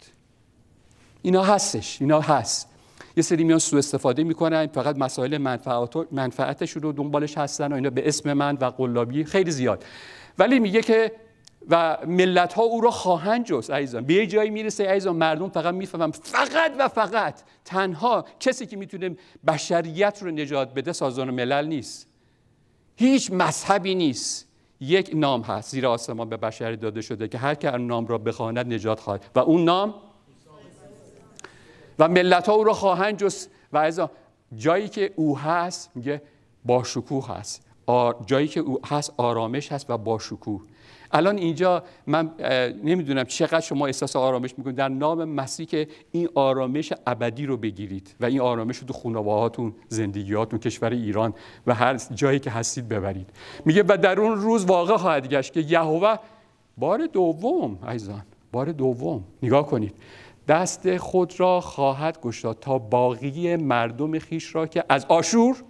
اینا هستش اینا هست یه سری میان سو استفاده میکنن فقط مسائل منفعت منفعتشون رو دنبالش هستن و اینا به اسم من و قلابی خیلی زیاد ولی میگه که و ملت ها او را خواهند جست عزیزان به یه جایی میرسه عزیزان مردم فقط میفهمن فقط و فقط تنها کسی که میتونه بشریت رو نجات بده و ملل نیست هیچ مذهبی نیست یک نام هست زیر آسمان به بشری داده شده که هر که نام را بخواند نجات خواهد و اون نام و ملت ها او را خواهند جست و از جایی که او هست میگه با هست جایی که او هست آرامش هست و با الان اینجا من نمیدونم چقدر شما احساس آرامش میکنید در نام مسیح که این آرامش ابدی رو بگیرید و این آرامش رو تو زندگی زندگیاتون، کشور ایران و هر جایی که هستید ببرید میگه و در اون روز واقع خواهد گشت که یهوه بار دوم عزیزان بار دوم نگاه کنید دست خود را خواهد گشتاد تا باقی مردم خیش را که از آشور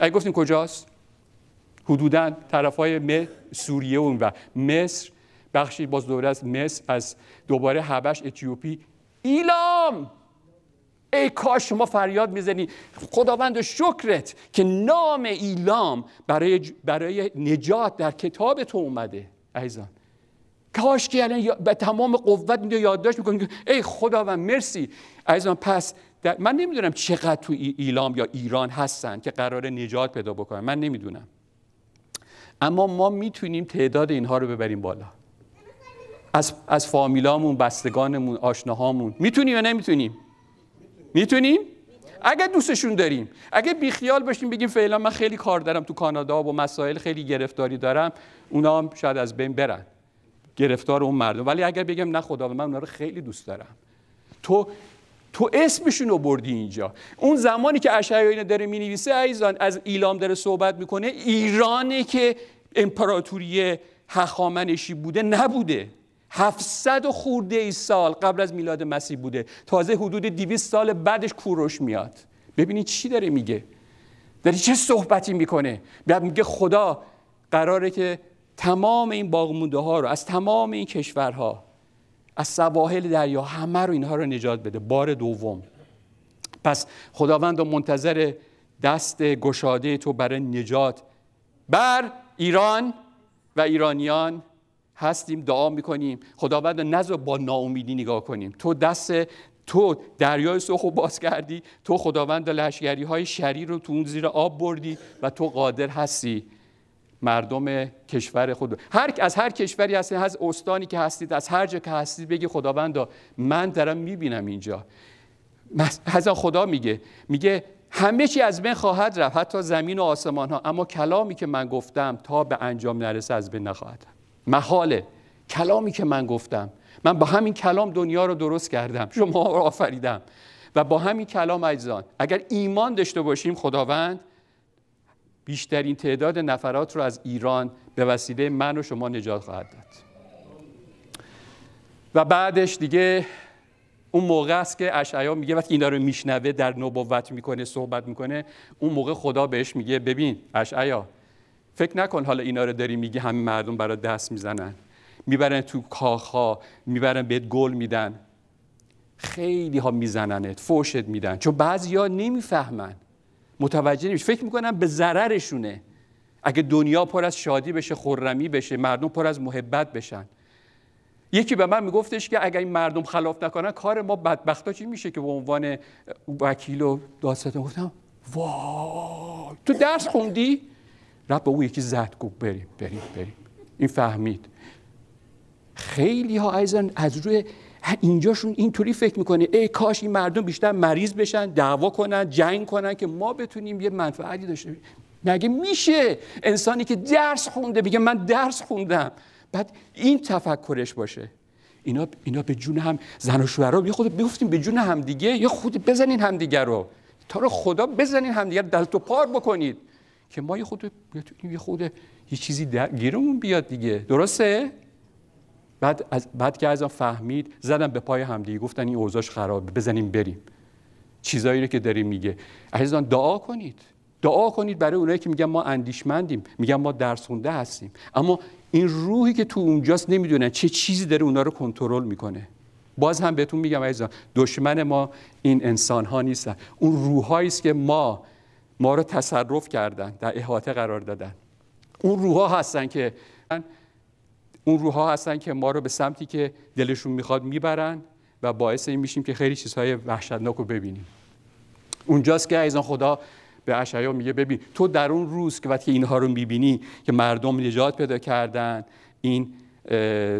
اگه گفتیم کجاست حدودا طرف های سوریه و مصر بخشی باز دوره از مصر از دوباره هبش اتیوپی ایلام ای کاش شما فریاد میزنی خداوند شکرت که نام ایلام برای, برای نجات در کتاب تو اومده عزیزان کاش که الان به تمام قوت اینجا یادداشت میکنیم ای خدا و مرسی من پس من نمیدونم چقدر تو ایلام یا ایران هستن که قرار نجات پیدا بکنن من نمیدونم اما ما میتونیم تعداد اینها رو ببریم بالا از, از فامیلامون بستگانمون آشناهامون میتونیم یا نمیتونیم میتونیم اگه دوستشون داریم اگه بیخیال باشیم بگیم فعلا من خیلی کار دارم تو کانادا و مسائل خیلی گرفتاری دارم اونا هم شاید از بین برن گرفتار اون مردم ولی اگر بگم نه خدا من اونا رو خیلی دوست دارم تو تو اسمشون رو بردی اینجا اون زمانی که اشعیا اینو داره مینویسه ایزان از ایلام داره صحبت میکنه ایرانی که امپراتوری هخامنشی بوده نبوده 700 خورده ای سال قبل از میلاد مسیح بوده تازه حدود 200 سال بعدش کوروش میاد ببینید چی داره میگه داره چه صحبتی میکنه بعد میگه خدا قراره که تمام این باقمونده ها رو از تمام این کشورها از سواحل دریا همه رو اینها رو نجات بده بار دوم پس خداوند منتظر دست گشاده تو برای نجات بر ایران و ایرانیان هستیم دعا میکنیم خداوند نزد با ناامیدی نگاه کنیم تو دست تو دریای رو باز کردی تو خداوند لشگری های شریر رو تو اون زیر آب بردی و تو قادر هستی مردم کشور خود هر از هر کشوری هستید از استانی که هستید از هر جا که هستید بگی خداوندا من دارم میبینم اینجا حضرت خدا میگه میگه همه چی از من خواهد رفت حتی زمین و آسمان ها اما کلامی که من گفتم تا به انجام نرسه از بین نخواهد محاله کلامی که من گفتم من با همین کلام دنیا رو درست کردم شما رو آفریدم و با همین کلام اجزان اگر ایمان داشته باشیم خداوند بیشترین تعداد نفرات رو از ایران به وسیله من و شما نجات خواهد داد و بعدش دیگه اون موقع است که اشعیا میگه وقتی اینا رو میشنوه در نبوت میکنه صحبت میکنه اون موقع خدا بهش میگه ببین اشعیا فکر نکن حالا اینا رو داری میگه همه مردم برای دست میزنن میبرن تو کاخا میبرن بهت گل میدن خیلی ها میزننت فوشت میدن چون بعضیا نمیفهمن متوجه نمیشه فکر میکنم به ضررشونه اگه دنیا پر از شادی بشه خرمی بشه مردم پر از محبت بشن یکی به من میگفتش که اگر این مردم خلاف نکنن کار ما بدبختا چی میشه که به عنوان وکیل و دادستان گفتم وای تو درس خوندی رب به او یکی زد گفت بریم بریم بریم این فهمید خیلی ها از روی اینجاشون اینطوری فکر میکنه ای کاش این مردم بیشتر مریض بشن دعوا کنن جنگ کنن که ما بتونیم یه منفعتی داشته باشیم میشه انسانی که درس خونده میگه من درس خوندم بعد این تفکرش باشه اینا اینا به جون هم زن و شوهر رو خود بیفتیم به جون هم دیگه یا خود بزنین همدیگه رو تا رو خدا بزنین همدیگه دلت و پار بکنید که ما یه خود یه خود یه چیزی گیرمون بیاد دیگه درسته بعد, از بعد که از فهمید زدن به پای همدیگه گفتن این اوضاعش خراب بزنیم بریم چیزایی رو که داریم میگه عزیزان دعا کنید دعا کنید برای اونایی که میگن ما اندیشمندیم میگن ما درس هستیم اما این روحی که تو اونجاست نمیدونن چه چیزی داره اونا رو کنترل میکنه باز هم بهتون میگم عزیزان دشمن ما این انسان ها نیستن اون روحایی است که ما ما رو تصرف کردن در احاطه قرار دادن اون روحا هستن که اون روحها هستن که ما رو به سمتی که دلشون میخواد میبرن و باعث این میشیم که خیلی چیزهای وحشتناک رو ببینیم اونجاست که ایزان خدا به اشعیا میگه ببین تو در اون روز که وقتی اینها رو میبینی که مردم نجات پیدا کردن این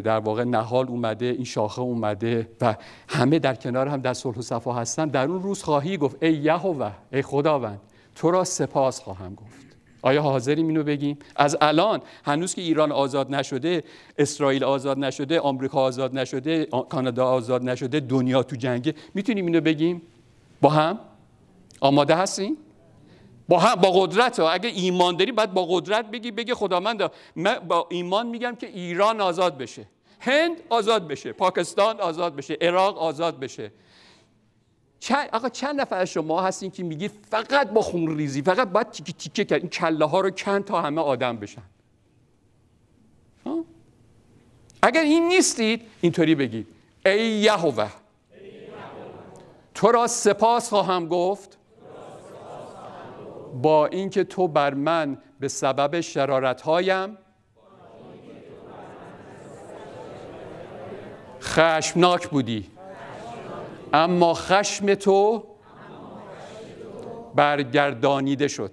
در واقع نهال اومده این شاخه اومده و همه در کنار هم در صلح و صفا هستن در اون روز خواهی گفت ای یهوه ای خداوند تو را سپاس خواهم گفت آیا حاضریم اینو بگیم از الان هنوز که ایران آزاد نشده اسرائیل آزاد نشده آمریکا آزاد نشده کانادا آزاد نشده دنیا تو جنگه میتونیم اینو بگیم با هم آماده هستیم با هم با قدرت ها اگه ایمان داری باید با قدرت بگی بگی خدا من با ایمان میگم که ایران آزاد بشه هند آزاد بشه پاکستان آزاد بشه عراق آزاد بشه چند آقا چند نفر از شما هستین که میگید فقط با خون ریزی فقط باید تیکه تیکه کرد این کله ها رو کند تا همه آدم بشن ها؟ اگر این نیستید اینطوری بگید ای یهوه تو را سپاس خواهم گفت با اینکه تو بر من به سبب شرارت هایم خشمناک بودی اما خشم تو برگردانیده شد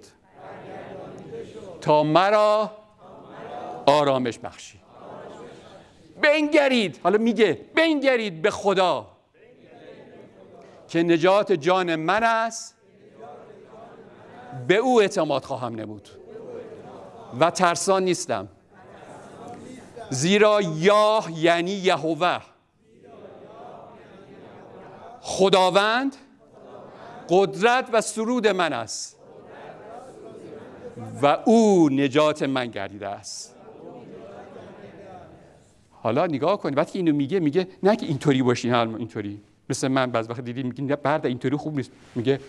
تا مرا آرامش بخشی بنگرید حالا میگه بنگرید به خدا که نجات جان من است به او اعتماد خواهم نبود و ترسان نیستم زیرا یاه یعنی یهوه خداوند قدرت و سرود من است و او نجات من گردیده است حالا نگاه کنید وقتی اینو میگه میگه نه که اینطوری باشین اینطوری مثل من بعض وقت دیدی میگین نه اینطوری خوب نیست میگه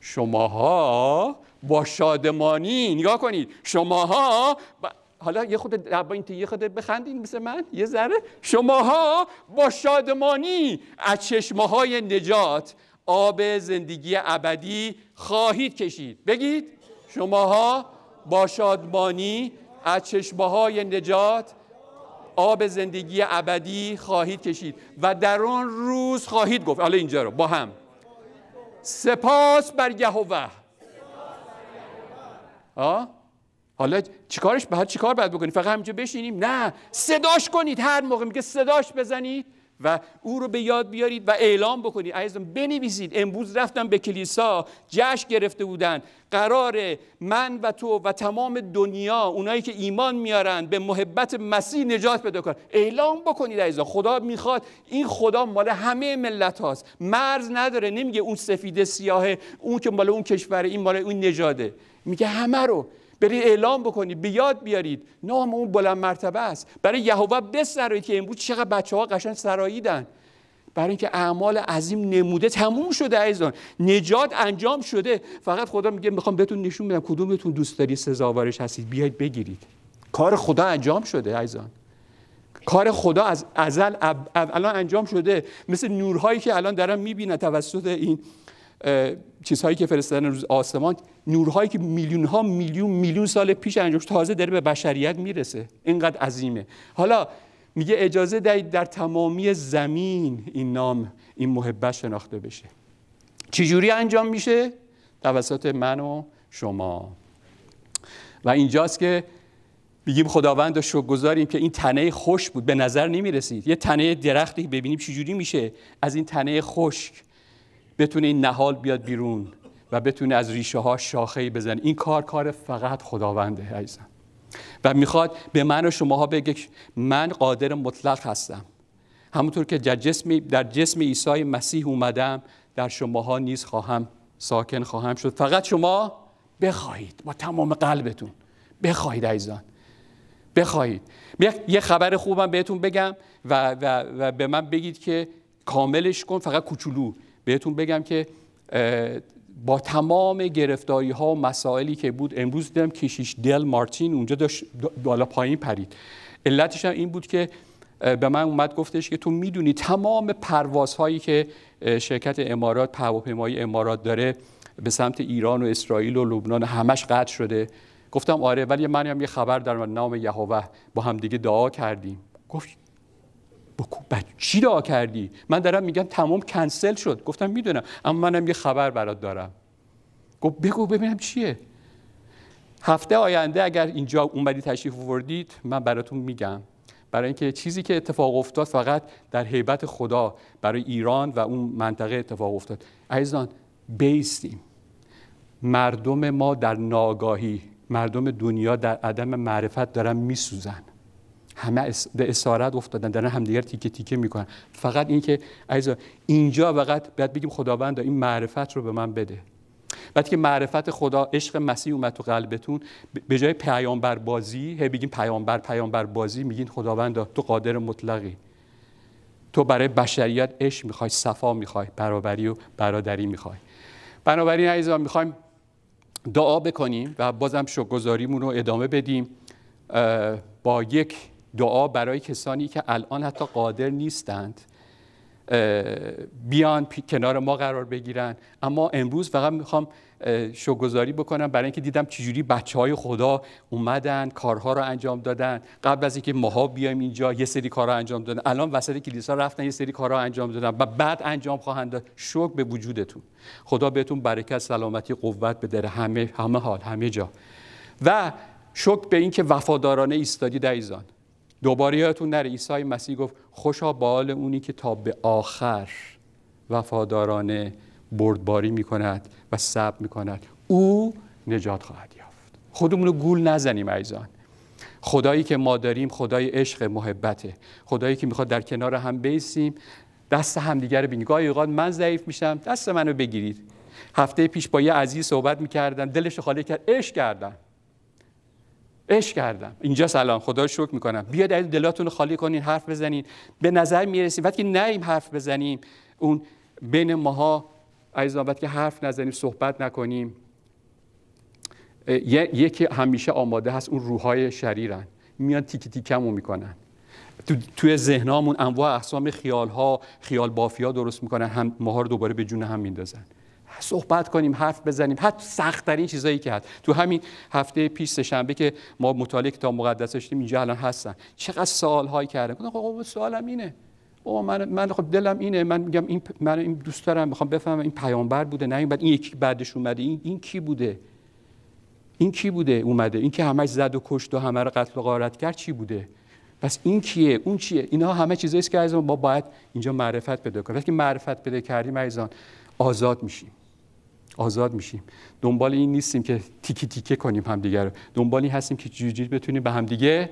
شماها با شادمانی نگاه کنید شماها حالا یه خود این یه خود بخندین مثل من یه ذره شماها با شادمانی از چشمه نجات آب زندگی ابدی خواهید کشید بگید شماها با شادمانی از چشمه نجات آب زندگی ابدی خواهید کشید و در آن روز خواهید گفت حالا اینجا رو با هم سپاس بر یهوه آه حالا چیکارش به چیکار باید بکنیم فقط همینجا بشینیم نه صداش کنید هر موقع میگه صداش بزنید و او رو به یاد بیارید و اعلام بکنید عزیزم بنویسید امروز رفتم به کلیسا جشن گرفته بودن قرار من و تو و تمام دنیا اونایی که ایمان میارن به محبت مسیح نجات پیدا کنن اعلام بکنید عزیزان خدا میخواد این خدا مال همه ملت هاست مرز نداره نمیگه اون سفید سیاهه اون که مال اون کشور این مال اون نجاده میگه همه رو برید اعلام بکنید به یاد بیارید نام اون بلند مرتبه است برای یهوه بسرایید که امروز چقدر بچه ها قشن سراییدن برای اینکه اعمال عظیم نموده تموم شده ایزان نجات انجام شده فقط خدا میگه میخوام بهتون نشون بدم کدومتون دوست داری سزاوارش هستید بیاید بگیرید کار خدا انجام شده ایزان کار خدا از ازل الان انجام شده مثل نورهایی که الان دارم میبینه توسط این چیزهایی که فرستادن روز آسمان نورهایی که میلیون ها میلیون میلیون سال پیش انجام تازه داره به بشریت میرسه اینقدر عظیمه حالا میگه اجازه دهید در تمامی زمین این نام این محبت شناخته بشه چجوری انجام میشه توسط من و شما و اینجاست که بگیم خداوند رو شکر گذاریم که این تنه خوش بود به نظر نمی رسید یه تنه درختی ببینیم چجوری میشه از این تنه خشک بتونه این نهال بیاد بیرون و بتونه از ریشه ها شاخه بزنه این کار کار فقط خداونده عزیزم و میخواد به من و شماها بگه من قادر مطلق هستم همونطور که در جسم در جسم عیسی مسیح اومدم در شماها نیز خواهم ساکن خواهم شد فقط شما بخواهید با تمام قلبتون بخواهید عزیزان بخواهید یه خبر خوبم بهتون بگم و, و, و به من بگید که کاملش کن فقط کوچولو بهتون بگم که با تمام گرفتایی ها و مسائلی که بود امروز دیدم کشیش دل مارتین اونجا داشت بالا پایین پرید علتش هم این بود که به من اومد گفتش که تو میدونی تمام پروازهایی که شرکت امارات هواپیمایی امارات داره به سمت ایران و اسرائیل و لبنان همش قطع شده گفتم آره ولی من هم یه خبر در نام یهوه با همدیگه دعا کردیم گفت بچه چی دعا کردی من دارم میگم تمام کنسل شد گفتم میدونم اما منم یه خبر برات دارم گفت بگو ببینم چیه هفته آینده اگر اینجا اومدی تشریف وردید من براتون میگم برای اینکه چیزی که اتفاق افتاد فقط در حیبت خدا برای ایران و اون منطقه اتفاق افتاد عزیزان بیستیم مردم ما در ناگاهی مردم دنیا در عدم معرفت دارن میسوزن همه به اسارت افتادن دارن همدیگر تیکه تیکه میکنن فقط اینکه عزیزا اینجا فقط باید بگیم خداوند این معرفت رو به من بده وقتی که معرفت خدا عشق مسیح اومد تو قلبتون به جای پیامبر بازی هی بگیم پیامبر پیامبر بازی میگین خداوند تو قادر مطلقی تو برای بشریت عشق میخوای صفا میخوای برابری و برادری میخوای بنابراین عزیزا میخوایم دعا بکنیم و بازم شکرگزاریمون رو ادامه بدیم با یک دعا برای کسانی که الان حتی قادر نیستند بیان کنار ما قرار بگیرن اما امروز فقط میخوام شوگذاری بکنم برای اینکه دیدم چجوری بچه های خدا اومدن کارها رو انجام دادن قبل از اینکه ماها بیایم اینجا یه سری کارها انجام دادن الان وسط کلیسا رفتن یه سری کارها انجام دادن و بعد انجام خواهند داد شکر به وجودتون خدا بهتون برکت سلامتی قوت بده همه همه حال همه جا و شکر به اینکه وفادارانه ایستادی در دوباره یادتون نره عیسی مسیح گفت خوشا بال اونی که تا به آخر وفادارانه بردباری میکند و صبر میکند او نجات خواهد یافت خودمون رو گول نزنیم عزیزان خدایی که ما داریم خدای عشق محبته خدایی که میخواد در کنار هم بیسیم دست همدیگه رو بینید گاهی من ضعیف میشم دست منو بگیرید هفته پیش با یه عزیز صحبت میکردم دلش خالی کرد عشق کردم عشق کردم اینجا سلام خدا رو شکر میکنم بیاد دلاتون رو خالی کنین حرف بزنین به نظر میرسیم وقتی نیم حرف بزنیم اون بین ماها عزیزان وقتی حرف نزنیم صحبت نکنیم یکی همیشه آماده هست اون روحای شریرن میان تیکی تیکمون میکنن تو توی ذهنامون انواع اقسام خیالها خیال بافیا درست میکنن هم ماها رو دوباره به جون هم میندازن صحبت کنیم حرف بزنیم حتی ترین چیزایی که هست تو همین هفته پیش شنبه که ما مطالعه کتاب مقدس داشتیم اینجا الان هستن چقدر سوال هایی کردن گفتم خب سوالم اینه او من من خب دلم اینه من میگم این من این دوست دارم میخوام بفهمم این پیامبر بوده نه این بعد این یکی بعدش اومده این این کی بوده این کی بوده اومده این که همش زد و کشت و همه رو قتل و غارت کرد چی بوده پس این کیه اون چیه اینها همه چیزایی که که ما باید اینجا معرفت پیدا کنیم وقتی معرفت پیدا کردیم ایزان آزاد میشیم آزاد میشیم دنبال این نیستیم که تیکی تیکه کنیم همدیگه رو دنبال این هستیم که جیجیت بتونیم به همدیگه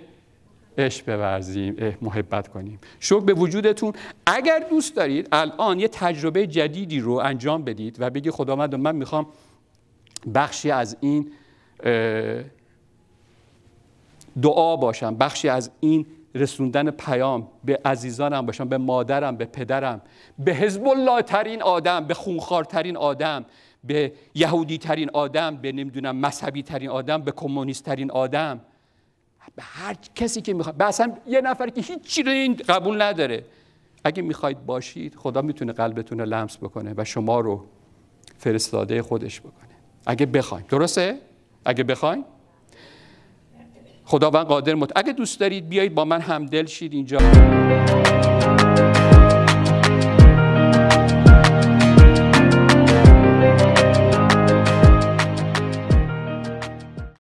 عشق بورزیم محبت کنیم شکر به وجودتون اگر دوست دارید الان یه تجربه جدیدی رو انجام بدید و بگی خداوند من میخوام بخشی از این دعا باشم بخشی از این رسوندن پیام به عزیزانم باشم به مادرم به پدرم به حزب الله آدم به خونخوارترین آدم به یهودی ترین آدم به نمیدونم مذهبی ترین آدم به کمونیست ترین آدم به هر کسی که میخواد به اصلا یه نفر که هیچ رو این قبول نداره اگه میخواید باشید خدا میتونه قلبتون رو لمس بکنه و شما رو فرستاده خودش بکنه اگه بخواید درسته اگه بخواید خداوند قادر مت اگه دوست دارید بیایید با من همدل شید اینجا